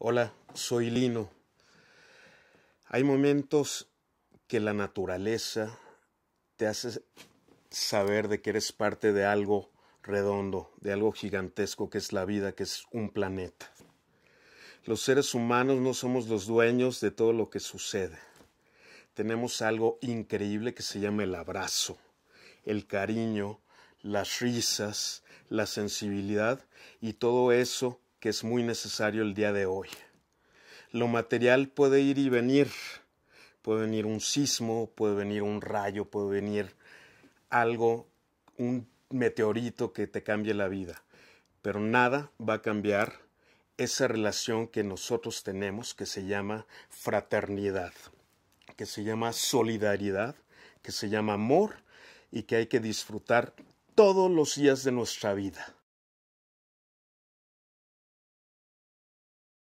Hola, soy Lino. Hay momentos que la naturaleza te hace saber de que eres parte de algo redondo, de algo gigantesco que es la vida, que es un planeta. Los seres humanos no somos los dueños de todo lo que sucede. Tenemos algo increíble que se llama el abrazo, el cariño, las risas, la sensibilidad y todo eso que es muy necesario el día de hoy. Lo material puede ir y venir. Puede venir un sismo, puede venir un rayo, puede venir algo, un meteorito que te cambie la vida. Pero nada va a cambiar esa relación que nosotros tenemos que se llama fraternidad, que se llama solidaridad, que se llama amor y que hay que disfrutar todos los días de nuestra vida.